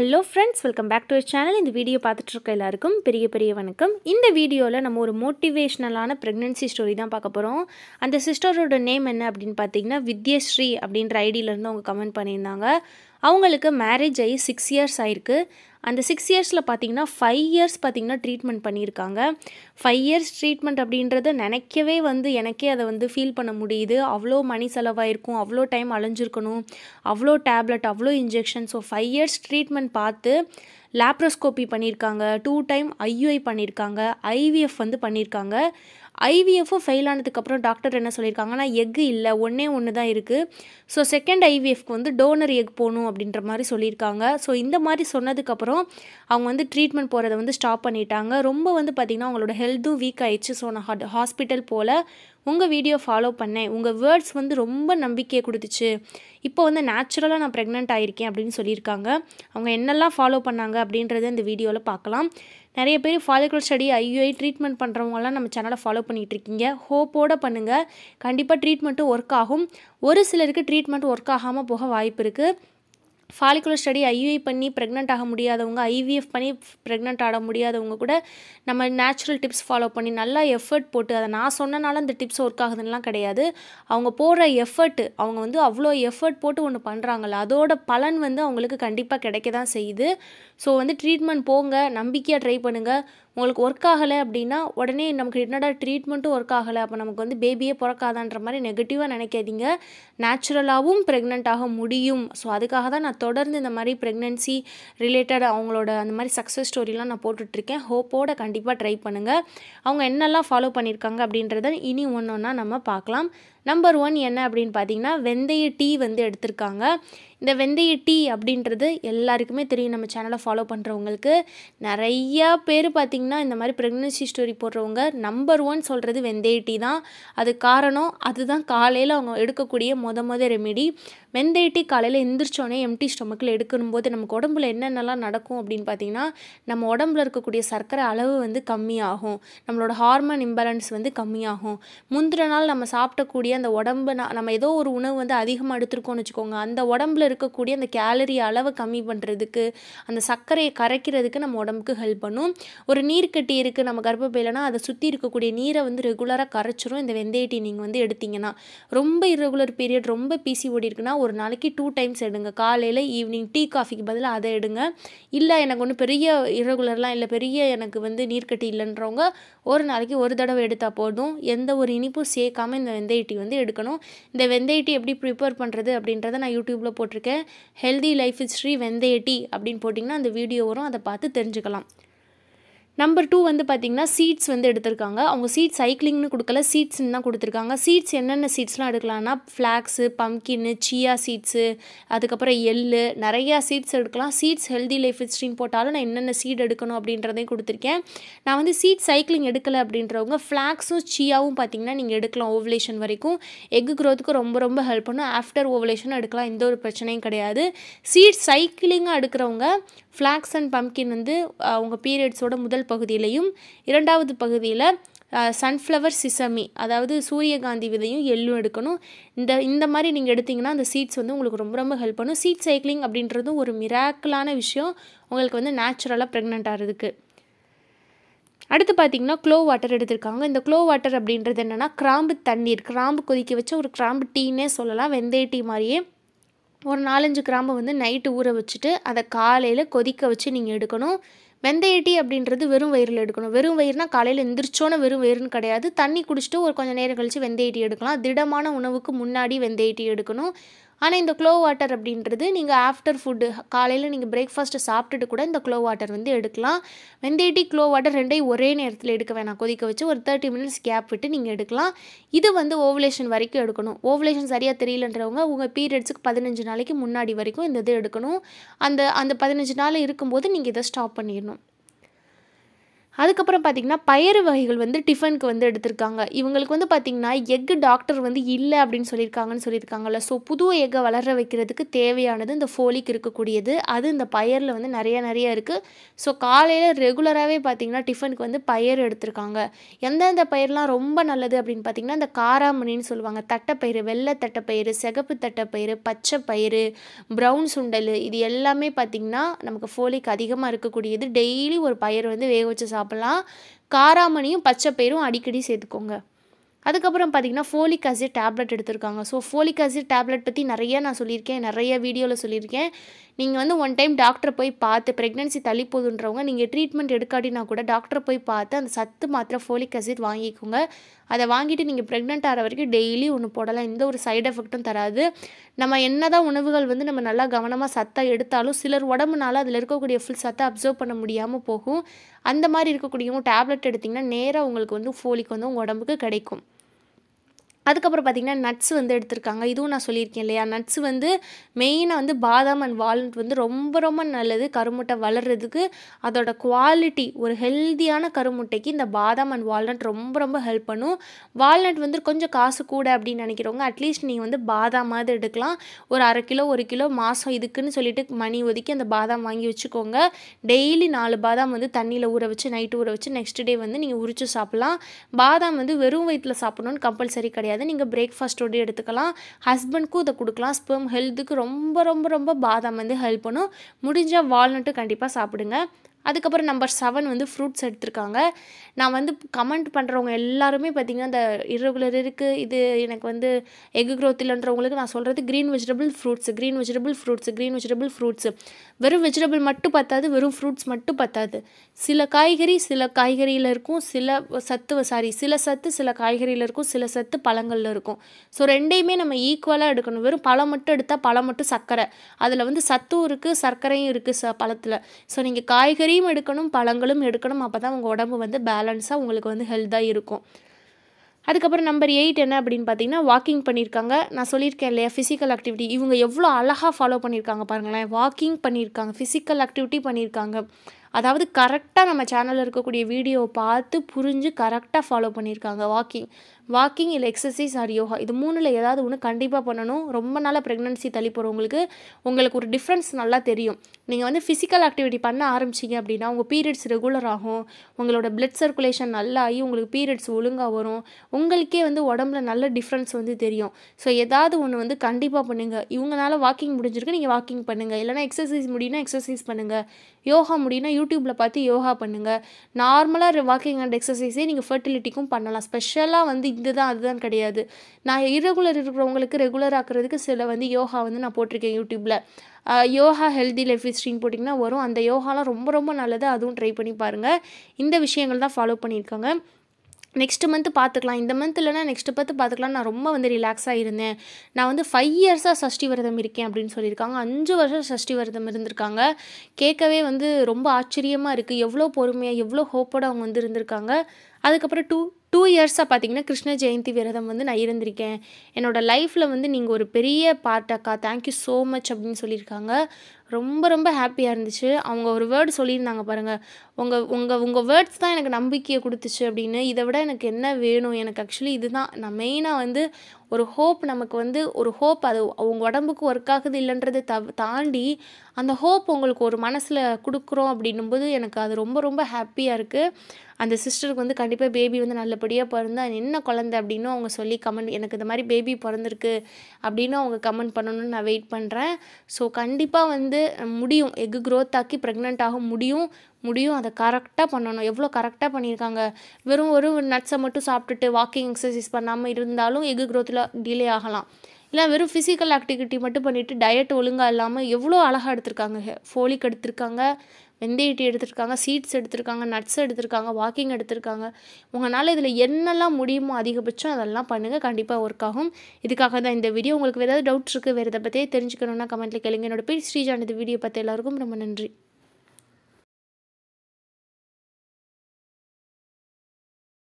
hello friends welcome back to channel இந்த video பார்த்துட்ருக்க எல்லாருக்கும் பெரிய பெரிய வணக்கம் இந்த வீடியோவில் நம்ம ஒரு மோட்டிவேஷ்னலான ப்ரெக்னென்சி ஸ்டோரி தான் பார்க்க போகிறோம் அந்த சிஸ்டரோட நேம் என்ன அப்படின்னு பார்த்தீங்கன்னா வித்யஸ்ரீ அப்படின்ற ஐடியிலேருந்து அவங்க கமெண்ட் பண்ணியிருந்தாங்க அவங்களுக்கு மேரேஜ் ஆகி சிக்ஸ் இயர்ஸ் ஆயிருக்கு அந்த சிக்ஸ் இயர்ஸில் பார்த்தீங்கன்னா ஃபைவ் இயர்ஸ் பார்த்திங்கன்னா ட்ரீட்மெண்ட் பண்ணியிருக்காங்க ஃபைவ் இயர்ஸ் ட்ரீட்மெண்ட் அப்படின்றத நினைக்கவே வந்து எனக்கே அதை வந்து ஃபீல் பண்ண முடியுது அவ்வளோ மணி செலவாயிருக்கும் அவ்வளோ டைம் அலைஞ்சிருக்கணும் அவ்வளோ டேப்லெட் அவ்வளோ injection so five years treatment பார்த்து லேப்ரோஸ்கோப்பி பண்ணியிருக்காங்க டூ டைம் ஐயூஐ பண்ணியிருக்காங்க ஐவிஎஃப் வந்து பண்ணியிருக்காங்க ஐவிஎஃப்பும் ஃபெயில் ஆனதுக்கப்புறம் டாக்டர் என்ன சொல்லியிருக்காங்கன்னா எக் இல்லை ஒன்றே ஒன்று தான் இருக்குது ஸோ செகண்ட் ஐவிஎஃப்க்கு வந்து டோனர் எக் போகணும் அப்படின்ற மாதிரி சொல்லியிருக்காங்க ஸோ இந்த மாதிரி சொன்னதுக்கப்புறம் அதுக்கப்புறம் அவங்க வந்து ட்ரீட்மெண்ட் போகிறத வந்து ஸ்டாப் பண்ணிட்டாங்க ரொம்ப வந்து பார்த்திங்கன்னா அவங்களோட ஹெல்த்தும் வீக் ஆயிடுச்சு ஸோ நான் ஹாஸ்பிட்டல் போல் உங்கள் வீடியோ ஃபாலோ பண்ணேன் உங்கள் வேர்ட்ஸ் வந்து ரொம்ப நம்பிக்கையை கொடுத்துச்சு இப்போ வந்து நேச்சுரலாக நான் ப்ரெக்னென்ட் ஆகிருக்கேன் அப்படின்னு சொல்லியிருக்காங்க அவங்க என்னெல்லாம் ஃபாலோ பண்ணாங்க அப்படின்றத இந்த வீடியோவில் பார்க்கலாம் நிறைய பேர் ஃபாலிகுலர் ஸ்டடி ஐயோஐ ட்ரீட்மெண்ட் பண்ணுறவங்கலாம் நம்ம சேனலை ஃபாலோ பண்ணிகிட்ருக்கீங்க ஹோப்போடு பண்ணுங்கள் கண்டிப்பாக ட்ரீட்மெண்ட்டும் ஒர்க் ஆகும் ஒரு சிலருக்கு ட்ரீட்மெண்ட் ஒர்க் ஆகாமல் போக வாய்ப்பு இருக்குது ஃபாலிகுலர் ஸ்டடி ஐயூஐ பண்ணி ப்ரெக்னென்ட் ஆக முடியாதவங்க ஐவிஎஃப் பண்ணி ப்ரெக்னென்ட் ஆக முடியாதவங்க கூட நம்ம நேச்சுரல் டிப்ஸ் ஃபாலோ பண்ணி நல்லா எஃபர்ட் போட்டு அதை நான் சொன்னனால அந்த டிப்ஸ் ஒர்க் ஆகுதுன்னெலாம் கிடையாது அவங்க போடுற எஃபர்ட் அவங்க வந்து அவ்வளோ எஃபர்ட் போட்டு ஒன்று பண்ணுறாங்கல்ல அதோட பலன் வந்து அவங்களுக்கு கண்டிப்பாக கிடைக்க தான் செய்யுது ஸோ வந்து ட்ரீட்மெண்ட் போங்க நம்பிக்கையாக ட்ரை பண்ணுங்கள் உங்களுக்கு ஒர்க் ஆகலை அப்படின்னா உடனே நமக்கு என்னடா ட்ரீட்மெண்ட்டும் ஒர்க் ஆகலை அப்போ நமக்கு வந்து பேபியே பிறக்காதான்ற மாதிரி நெகட்டிவாக நினைக்காதீங்க நேச்சுரலாகவும் ப்ரெக்னென்ட் ஆக முடியும் ஸோ அதுக்காக தான் நான் தொடர்ந்து இந்த மாதிரி ப்ரெக்னென்சி ரிலேட்டட் அவங்களோட அந்த மாதிரி சக்ஸஸ் ஸ்டோரிலாம் நான் போட்டுட்ருக்கேன் ஹோப்போட கண்டிப்பாக ட்ரை பண்ணுங்கள் அவங்க என்னெல்லாம் ஃபாலோ பண்ணியிருக்காங்க அப்படின்றத இனி ஒன்று ஒன்றா நம்ம பார்க்கலாம் நம்பர் ஒன் என்ன அப்படின்னு பார்த்தீங்கன்னா வெந்தய டீ வந்து எடுத்திருக்காங்க இந்த வெந்தய டீ அப்படின்றது எல்லாருக்குமே தெரியும் நம்ம சேனலை ஃபாலோ பண்ணுறவங்களுக்கு நிறையா பேர் பார்த்திங்கன்னா இந்த மாதிரி ப்ரெக்னன்சி ஸ்டோரி போடுறவங்க நம்பர் ஒன் சொல்கிறது வெந்தய டீ தான் அது காரணம் அதுதான் காலையில் அவங்க எடுக்கக்கூடிய மொத மொதல் ரெமிடி வெந்தயட்டி காலையில் எந்திரிச்சோடனே எம்டி ஸ்டொமக்கில் போது நம்ம உடம்புல என்னென்னலாம் நடக்கும் அப்படின்னு பார்த்தீங்கன்னா நம்ம உடம்புல இருக்கக்கூடிய சர்க்கரை அளவு வந்து கம்மியாகும் நம்மளோட ஹார்மோன் இம்பேலன்ஸ் வந்து கம்மியாகும் முந்திர நாள் நம்ம சாப்பிட்டக்கூடிய அந்த உடம்பு நம்ம ஏதோ ஒரு உணவு வந்து அதிகமாக எடுத்துருக்கோம்னு வச்சுக்கோங்க அந்த உடம்புல இருக்கக்கூடிய அந்த கேலரி அளவை கம்மி பண்ணுறதுக்கு அந்த சர்க்கரையை கரைக்கிறதுக்கு நம்ம உடம்புக்கு ஹெல்ப் பண்ணும் ஒரு நீர் கட்டி இருக்குது நம்ம கர்ப்பப்பையிலனா அதை சுற்றி இருக்கக்கூடிய நீரை வந்து ரெகுலராக கரைச்சிரும் இந்த வெந்தயட்டி நீங்கள் வந்து எடுத்திங்கன்னா ரொம்ப இரகுலர் பீரியட் ரொம்ப பிசி ஓடி இருக்குன்னா ஒரு ஒரு நாளைக்கு டூ டைம்ஸ் எடுங்க காலையில் ஈவினிங் டீ காஃபிக்கு பதிலாக அதை எடுங்க இல்லை எனக்கு ஒன்றும் பெரிய இரகுலர்லாம் இல்லை பெரிய எனக்கு வந்து நீர்க்கட்டி இல்லைன்றவங்க ஒரு நாளைக்கு ஒரு தடவை எடுத்தால் போதும் எந்த ஒரு இனிப்பும் சேர்க்காமல் இந்த வெந்தய டீ வந்து எடுக்கணும் இந்த வெந்தய டீ எப்படி ப்ரிப்பேர் பண்ணுறது அப்படின்றத நான் யூடியூப்பில் போட்டிருக்கேன் ஹெல்தி லைஃப் ஹிஸ்ட்ரி வெந்தய டீ அப்படின்னு போட்டிங்கன்னா அந்த வீடியோ வரும் அதை பார்த்து தெரிஞ்சுக்கலாம் நம்பர் டூ வந்து பார்த்திங்கன்னா சீட்ஸ் வந்து எடுத்திருக்காங்க அவங்க சீட் சைக்கிளிங்னு கொடுக்கல சீட்ஸ்ன்னு தான் கொடுத்துருக்காங்க சீட்ஸ் என்னென்ன சீட்ஸ்லாம் எடுக்கலாம்னா ஃப்ளாக்ஸு பம்கின்னு சியா சீட்ஸு அதுக்கப்புறம் எள்ளு நிறையா சீட்ஸ் எடுக்கலாம் சீட்ஸ் ஹெல்தி லைஃப் ஸ்ட்ரீம் போட்டாலும் நான் என்னென்ன சீட் எடுக்கணும் அப்படின்றதையும் கொடுத்துருக்கேன் நான் வந்து சீட் சைக்கிளிங் எடுக்கலை அப்படின்றவங்க ஃப்ளாக்ஸும் சியாவும் பார்த்திங்கன்னா நீங்கள் எடுக்கலாம் ஓவலேஷன் வரைக்கும் எக் க்ரோத்துக்கு ரொம்ப ரொம்ப ஹெல்ப் பண்ணும் ஆஃப்டர் ஓவலேஷனும் எடுக்கலாம் எந்த ஒரு பிரச்சனையும் கிடையாது சீட் சைக்கிளிங்காக எடுக்கிறவங்க ஃப்ளாக்ஸ் அண்ட் பம்கின் வந்து அவங்க பீரியட்ஸோட முதல் பகுதியிலையும் இரண்டாவது பகுதியில் சன்ஃப்ளவர் சிசமி அதாவது சூரியகாந்தி விதையும் எள்ளும் எடுக்கணும் இந்த இந்த மாதிரி நீங்கள் எடுத்திங்கன்னா அந்த சீட்ஸ் வந்து உங்களுக்கு ரொம்ப ரொம்ப ஹெல்ப் பண்ணும் சீட் சைக்கிளிங் அப்படின்றதும் ஒரு மிராக்கலான விஷயம் உங்களுக்கு வந்து நேச்சுரலாக ப்ரெக்னென்ட் ஆகிறதுக்கு அடுத்து பார்த்திங்கன்னா க்ளோ வாட்டர் எடுத்திருக்காங்க இந்த க்ளோ வாட்டர் அப்படின்றது என்னென்னா கிராம்பு தண்ணீர் கிராம்பு கொதிக்க வச்ச ஒரு கிராம்பு டீன்னே சொல்லலாம் வெந்தய டீ மாதிரியே ஒரு நாலஞ்சு கிராம்பு வந்து நைட்டு ஊற வச்சுட்டு அதை காலையில் கொதிக்க வச்சு நீங்கள் எடுக்கணும் வெந்தய டீ அப்படின்றது வெறும் வயிறில் எடுக்கணும் வெறும் வயிறுனா காலையில் எந்திரிச்சோன்னு வெறும் வயிறுன்னு கிடையாது தண்ணி குடிச்சிட்டு ஒரு கொஞ்சம் நேரம் கழித்து வெந்தய டீ எடுக்கலாம் திடமான உணவுக்கு முன்னாடி வெந்தய டீ எடுக்கணும் ஆனால் இந்த க்ளோ வாட்டர் அப்படின்றது நீங்கள் ஆஃப்டர் ஃபுட்டு காலையில் நீங்கள் பிரேக்ஃபாஸ்ட்டை சாப்பிட்டுட்டு கூட இந்த க்ளோ வாட்டர் வந்து எடுக்கலாம் வெந்தயட்டி க்ளோ வாட்டர் ரெண்டையும் ஒரே நேரத்தில் எடுக்க வேணாம் கொதிக்க வச்சு ஒரு தேர்ட்டி மினிட்ஸ் கேப் விட்டு நீங்கள் எடுக்கலாம் இது வந்து ஓவலேஷன் வரைக்கும் எடுக்கணும் ஓவலேஷன் சரியாக தெரியலன்றவங்க உங்கள் பீரியட்ஸுக்கு பதினஞ்சு நாளைக்கு முன்னாடி வரைக்கும் இந்த இது எடுக்கணும் அந்த அந்த பதினஞ்சு நாள் இருக்கும்போது நீங்கள் இதை ஸ்டாப் பண்ணிடணும் அதுக்கப்புறம் பார்த்திங்கன்னா பயிறு வகைகள் வந்து டிஃபனுக்கு வந்து எடுத்திருக்காங்க இவங்களுக்கு வந்து பார்த்திங்கன்னா எக்கு டாக்டர் வந்து இல்லை அப்படின்னு சொல்லியிருக்காங்கன்னு சொல்லியிருக்காங்கல்ல ஸோ புது எக்கை வளர வைக்கிறதுக்கு தேவையானது இந்த ஃபோலிக் இருக்கக்கூடியது அது இந்த பயரில் வந்து நிறைய நிறைய இருக்குது ஸோ காலையில் ரெகுலராகவே பார்த்திங்கன்னா டிஃபனுக்கு வந்து பயிர் எடுத்திருக்காங்க எந்தெந்த பயிரெலாம் ரொம்ப நல்லது அப்படின்னு பார்த்திங்கன்னா இந்த காராமணின்னு சொல்லுவாங்க தட்டைப்பயிறு வெள்ளை தட்டைப்பயிறு சிகப்பு தட்டைப்பயிறு பச்சை பயிறு ப்ரௌன் சுண்டல் இது எல்லாமே பார்த்திங்கன்னா நமக்கு ஃபோலிக் அதிகமாக இருக்கக்கூடியது டெய்லி ஒரு பயிர் வந்து வேக வச்சு சாப்பிட்டு சாப்பிட்லாம் காராமணியும் பச்சை பயிரும் அடிக்கடி சேர்த்துக்கோங்க அதுக்கப்புறம் பார்த்திங்கன்னா ஃபோலிக் ஆசிட் டேப்லெட் எடுத்திருக்காங்க ஸோ ஃபோலிக் ஆசிட் டேப்லெட் பற்றி நிறைய நான் சொல்லியிருக்கேன் நிறைய வீடியோவில் சொல்லியிருக்கேன் நீங்கள் வந்து ஒன் டைம் டாக்டரை போய் பார்த்து ப்ரெக்னென்சி தள்ளி போதுன்றவங்க நீங்கள் ட்ரீட்மெண்ட் எடுக்காட்டினா கூட டாக்டரை போய் பார்த்து அந்த சத்து மாத்திரை ஃபோலிக் ஆசிட் வாங்கிக்கோங்க அதை வாங்கிட்டு நீங்கள் ப்ரெக்னென்ட் ஆகிற வரைக்கும் டெய்லி ஒன்று போடலாம் எந்த ஒரு சைடு எஃபெக்ட்டும் தராது நம்ம என்ன தான் உணவுகள் வந்து நம்ம நல்லா கவனமாக சத்தாக எடுத்தாலும் சிலர் உடம்புனால அதில் இருக்கக்கூடிய ஃபுல் சத்தை அப்சர்வ் பண்ண முடியாமல் போகும் அந்த மாதிரி இருக்கக்கூடியவங்க டேப்லெட் எடுத்திங்கன்னா நேராக உங்களுக்கு வந்து ஃபோலிக் வந்து உங்கள் உடம்புக்கு கிடைக்கும் அதுக்கப்புறம் பார்த்திங்கன்னா நட்ஸ் வந்து எடுத்திருக்காங்க இதுவும் நான் சொல்லியிருக்கேன் இல்லையா நட்ஸ் வந்து மெயினாக வந்து பாதாம் அண்ட் வால்நட் வந்து ரொம்ப ரொம்ப நல்லது கருமுட்டை வளர்கிறதுக்கு அதோட குவாலிட்டி ஒரு ஹெல்த்தியான கருமுட்டைக்கு இந்த பாதாம் அண்ட் வால்நட் ரொம்ப ரொம்ப ஹெல்ப் பண்ணும் வால்நட் வந்து கொஞ்சம் காசு கூட அப்படின்னு நினைக்கிறவங்க அட்லீஸ்ட் நீங்கள் வந்து பாதாமாவது எடுக்கலாம் ஒரு அரை கிலோ ஒரு கிலோ மாதம் இதுக்குன்னு சொல்லிட்டு மணி ஒதுக்கி அந்த பாதாம் வாங்கி வச்சுக்கோங்க டெய்லி நாலு பாதாம் வந்து தண்ணியில் ஊற வச்சு நைட்டு ஊற வச்சு நெக்ஸ்ட் டே வந்து நீங்கள் உரித்து சாப்பிட்லாம் பாதாம் வந்து வெறும் வயிற்றில் சாப்பிடணும்னு கம்பல்சரி கிடையாது கிடையாது நீங்கள் பிரேக்ஃபாஸ்ட்டோடு எடுத்துக்கலாம் ஹஸ்பண்ட்க்கும் இதை கொடுக்கலாம் ஸ்பெம் ஹெல்த்துக்கு ரொம்ப ரொம்ப ரொம்ப பாதாம் வந்து ஹெல்ப் பண்ணும் முடிஞ்சால் வால்நட்டு கண்டிப்பாக சாப்பிடுங்க அதுக்கப்புறம் நம்பர் செவன் வந்து ஃப்ரூட்ஸ் எடுத்திருக்காங்க நான் வந்து கமெண்ட் பண்ணுறவங்க எல்லாருமே பார்த்திங்கன்னா இந்த இரகுலர் இருக்குது இது எனக்கு வந்து எக் க்ரோத் இல்லைன்றவங்களுக்கு நான் சொல்கிறது green vegetable fruits green vegetable fruits green vegetable fruits வெறும் வெஜிடபிள் மட்டும் பத்தாது வெறும் ஃப்ரூட்ஸ் மட்டும் பத்தாது சில காய்கறி சில காய்கறியில் இருக்கும் சில சத்து சாரி சில சத்து சில காய்கறியில் இருக்கும் சில சத்து பழங்களில் இருக்கும் ஸோ ரெண்டையுமே நம்ம ஈக்குவலாக எடுக்கணும் வெறும் பழம் மட்டும் எடுத்தால் பழம் மட்டும் சர்க்கரை அதில் வந்து சத்தும் இருக்குது சர்க்கரையும் இருக்குது ச பழத்தில் ஸோ நீங்கள் காய்கறி கீரையும் எடுக்கணும் பழங்களும் எடுக்கணும் அப்போ தான் உங்கள் உடம்பு வந்து பேலன்ஸாக உங்களுக்கு வந்து ஹெல்த்தாக இருக்கும் அதுக்கப்புறம் நம்பர் எயிட் என்ன அப்படின்னு பார்த்தீங்கன்னா வாக்கிங் பண்ணியிருக்காங்க நான் சொல்லியிருக்கேன் இல்லையா ஃபிசிக்கல் ஆக்டிவிட்டி இவங்க எவ்வளோ அழகாக ஃபாலோ பண்ணியிருக்காங்க பாருங்களேன் வாக்கிங் பண்ணியிருக்காங்க ஃபிசிக்கல் ஆக்டிவிட்டி பண்ணியிருக்காங்க அதாவது கரெக்டாக நம்ம சேனலில் இருக்கக்கூடிய வீடியோவை பார்த்து புரிஞ்சு கரெக்டாக ஃபாலோ பண்ணியிருக்காங்க வாக்கிங் வாக்கிங் இல்லை எக்ஸசைஸ் ஆர் யோகா இது மூணில் ஏதாவது ஒன்று கண்டிப்பாக பண்ணணும் ரொம்ப நாளாக ப்ரெக்னன்சி தள்ளி போகிறவங்களுக்கு உங்களுக்கு ஒரு டிஃப்ரென்ஸ் நல்லா தெரியும் நீங்கள் வந்து ஃபிசிக்கல் ஆக்டிவிட்டி பண்ண ஆரம்பிச்சிங்க அப்படின்னா உங்கள் பீரியட்ஸ் ரெகுலர் ஆகும் உங்களோட பிளட் சர்க்குலேஷன் நல்லா ஆகி உங்களுக்கு பீரியட்ஸ் ஒழுங்காக வரும் உங்களுக்கே வந்து உடம்புல நல்ல டிஃப்ரென்ஸ் வந்து தெரியும் ஸோ ஏதாவது ஒன்று வந்து கண்டிப்பாக பண்ணுங்கள் இவங்களால வாக்கிங் முடிஞ்சிருக்கு நீங்கள் வாக்கிங் பண்ணுங்கள் இல்லைனா எக்ஸசைஸ் முடியும்னா எக்ஸசைஸ் பண்ணுங்கள் யோகா முடியும்னா யூடியூப்பில் பார்த்து யோகா பண்ணுங்கள் நார்மலாக வாக்கிங் அண்ட் எக்ஸசைஸே நீங்கள் ஃபர்டிலிட்டிக்கும் பண்ணலாம் ஸ்பெஷலாக வந்து இதுதான் அதுதான் கிடையாது நான் இரகுலர் இருக்கிறவங்களுக்கு ரெகுலர் ஆக்குறதுக்கு சில வந்து யோகா வந்து நான் போட்டிருக்கேன் யூடியூப்பில் யோகா ஹெல்தி லைஃப் ஹிஸ்ட்ரின்னு போட்டிங்கன்னா வரும் அந்த யோகாலாம் ரொம்ப ரொம்ப நல்லது அதுவும் ட்ரை பண்ணி பாருங்கள் இந்த விஷயங்கள் தான் ஃபாலோ பண்ணியிருக்காங்க நெக்ஸ்ட் மந்த் பார்த்துக்கலாம் இந்த மந்த் இல்லைனா நெக்ஸ்ட் மந்த் பார்த்துக்கலாம் நான் ரொம்ப வந்து ரிலாக்ஸாக இருந்தேன் நான் வந்து ஃபைவ் இயர்ஸாக சஷ்டி விரதம் இருக்கேன் அப்படின்னு சொல்லியிருக்காங்க அஞ்சு வருஷம் சஷ்டி விரதம் இருந்திருக்காங்க கேட்கவே வந்து ரொம்ப ஆச்சரியமாக இருக்குது எவ்வளோ பொறுமையாக எவ்வளோ ஹோப்போடு அவங்க வந்து இருந்திருக்காங்க அதுக்கப்புறம் டூ டூ இயர்ஸாக பார்த்தீங்கன்னா கிருஷ்ண ஜெயந்தி விரதம் வந்து நான் இருந்திருக்கேன் என்னோடய லைஃப்பில் வந்து நீங்கள் ஒரு பெரிய பார்ட்டாக்கா தேங்க்யூ ஸோ மச் அப்படின்னு சொல்லியிருக்காங்க ரொம்ப ரொம்ப ஹாப்பியாக இருந்துச்சு அவங்க ஒரு வேர்டு சொல்லியிருந்தாங்க பாருங்கள் உங்கள் உங்கள் உங்கள் வேர்ட்ஸ் தான் எனக்கு நம்பிக்கையை கொடுத்துச்சு அப்படின்னு இதை விட எனக்கு என்ன வேணும் எனக்கு ஆக்சுவலி இதுதான் நான் மெயினாக வந்து ஒரு ஹோப் நமக்கு வந்து ஒரு ஹோப் அது அவங்க உடம்புக்கு ஒர்க் ஆகுது இல்லைன்றதை த தாண்டி அந்த ஹோப் உங்களுக்கு ஒரு மனசில் கொடுக்குறோம் அப்படின்னும்போது எனக்கு அது ரொம்ப ரொம்ப ஹாப்பியாக இருக்குது அந்த சிஸ்டருக்கு வந்து கண்டிப்பாக பேபி வந்து நல்லபடியாக பிறந்து அது என்ன குழந்த அப்படின்னு அவங்க சொல்லி கமெண்ட் எனக்கு இந்த மாதிரி பேபி பிறந்திருக்கு அப்படின்னு அவங்க கமெண்ட் பண்ணணும்னு நான் வெயிட் பண்ணுறேன் ஸோ கண்டிப்பாக வந்து வந்து முடியும் எக்கு க்ரோத் ஆக்கி ப்ரெக்னென்ட் ஆக முடியும் முடியும் அதை கரெக்டாக பண்ணணும் எவ்வளோ கரெக்டாக பண்ணியிருக்காங்க வெறும் ஒரு நட்ஸை மட்டும் சாப்பிட்டுட்டு வாக்கிங் எக்ஸசைஸ் பண்ணாமல் இருந்தாலும் எக்கு க்ரோத்தில் டிலே ஆகலாம் இல்லை வெறும் ஃபிசிக்கல் ஆக்டிவிட்டி மட்டும் பண்ணிவிட்டு டயட் ஒழுங்காக இல்லாமல் எவ்வளோ அழகாக எடுத்திருக்காங்க ஃபோலிக் எடுத்திருக்காங்க வெந்தயட்டி எடுத்திருக்காங்க சீட்ஸ் எடுத்திருக்காங்க நட்ஸ் எடுத்திருக்காங்க வாக்கிங் எடுத்திருக்காங்க உங்களால் இதில் என்னெல்லாம் முடியுமோ அதிகபட்சம் அதெல்லாம் பண்ணுங்கள் கண்டிப்பாக ஒர்க் ஆகும் இதுக்காக தான் இந்த வீடியோ உங்களுக்கு ஏதாவது டவுட்ஸ் இருக்குது வேறு இதை பற்றியே தெரிஞ்சுக்கணுன்னா கமெண்ட்டில் கேளுங்க என்னோட பேர் ஸ்ரீஜானது வீடியோ பார்த்து எல்லாருக்கும் ரொம்ப நன்றி